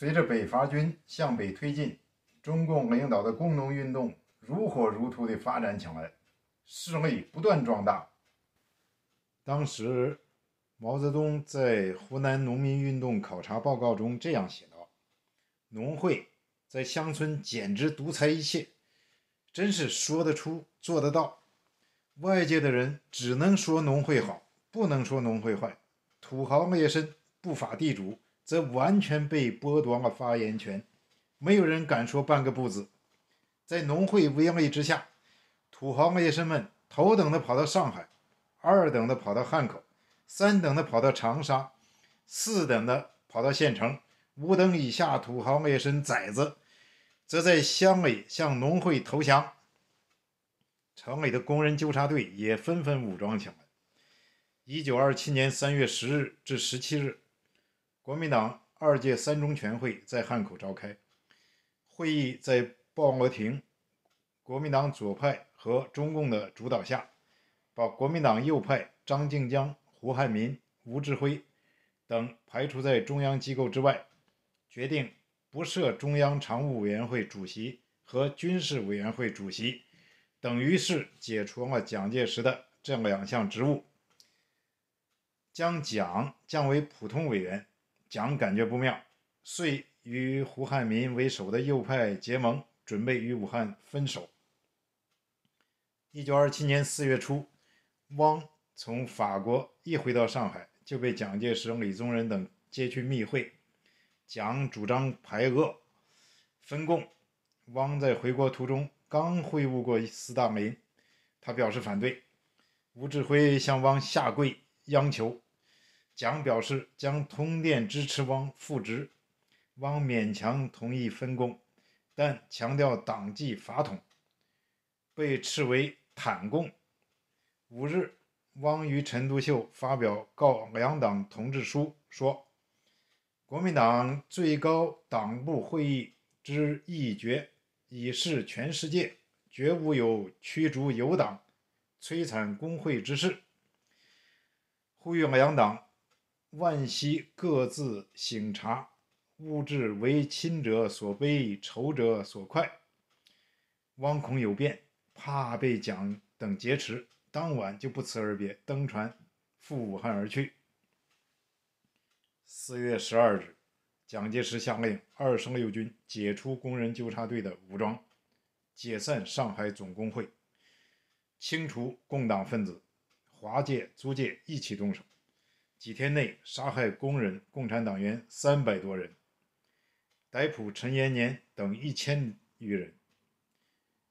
随着北伐军向北推进，中共领导的工农运动如火如荼地发展起来，势力不断壮大。当时，毛泽东在湖南农民运动考察报告中这样写道：“农会在乡村简直独裁一切，真是说得出做得到。外界的人只能说农会好，不能说农会坏。土豪劣绅不法地主。”则完全被剥夺了发言权，没有人敢说半个不字。在农会威力之下，土豪劣绅们头等的跑到上海，二等的跑到汉口，三等的跑到长沙，四等的跑到县城，五等以下土豪劣绅崽子，则在乡里向农会投降。城里的工人纠察队也纷纷武装起来。一九二七年三月十日至十七日。国民党二届三中全会在汉口召开。会议在鲍罗廷、国民党左派和中共的主导下，把国民党右派张静江、胡汉民、吴志辉等排除在中央机构之外，决定不设中央常务委员会主席和军事委员会主席，等于是解除了蒋介石的这两项职务，将蒋降为普通委员。蒋感觉不妙，遂与胡汉民为首的右派结盟，准备与武汉分手。一九二七年四月初，汪从法国一回到上海，就被蒋介石、李宗仁等接去密会。蒋主张排俄、分共，汪在回国途中刚会晤过四大名，他表示反对。吴志辉向汪下跪央求。蒋表示将通电支持汪复职，汪勉强同意分工，但强调党纪法统。被斥为袒共。五日，汪与陈独秀发表告两党同志书，说：“国民党最高党部会议之议决，已示全世界，绝无有驱逐友党、摧残工会之事。”呼吁两党。万希各自醒察，物质为亲者所悲，仇者所快。汪恐有变，怕被蒋等劫持，当晚就不辞而别，登船赴武汉而去。四月十二日，蒋介石下令二十六军解除工人纠察队的武装，解散上海总工会，清除共党分子，华界租界一起动手。几天内杀害工人、共产党员三百多人，逮捕陈延年等一千余人。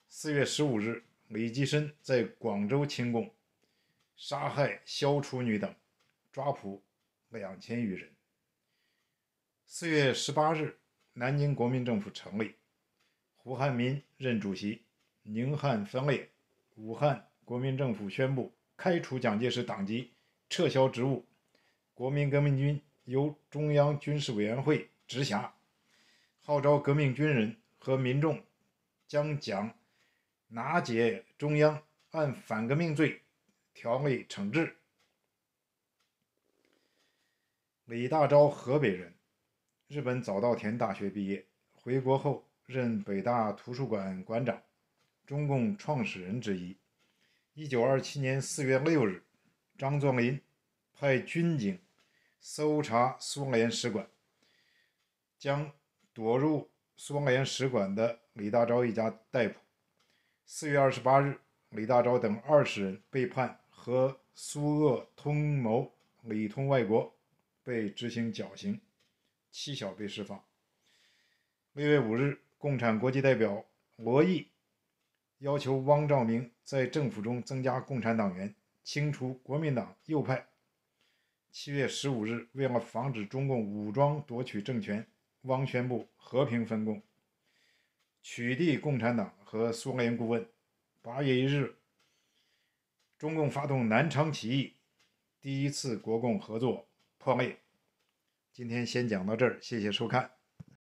四月十五日，李济深在广州清共，杀害萧楚女等，抓捕两千余人。四月十八日，南京国民政府成立，胡汉民任主席。宁汉分裂，武汉国民政府宣布开除蒋介石党籍，撤销职务。国民革命军由中央军事委员会直辖，号召革命军人和民众将蒋拿解中央，按反革命罪条例惩治。李大钊，河北人，日本早稻田大学毕业，回国后任北大图书馆馆长，中共创始人之一。一九二七年四月六日，张作霖派军警。搜查苏联使馆，将躲入苏联使馆的李大钊一家逮捕。四月二十八日，李大钊等二十人被判和苏俄通谋、里通外国，被执行绞刑。七小被释放。六月五日，共产国际代表罗毅要求汪兆铭在政府中增加共产党员，清除国民党右派。七月十五日，为了防止中共武装夺取政权，汪宣布和平分共，取缔共产党和苏联顾问。八月一日，中共发动南昌起义，第一次国共合作破裂。今天先讲到这儿，谢谢收看。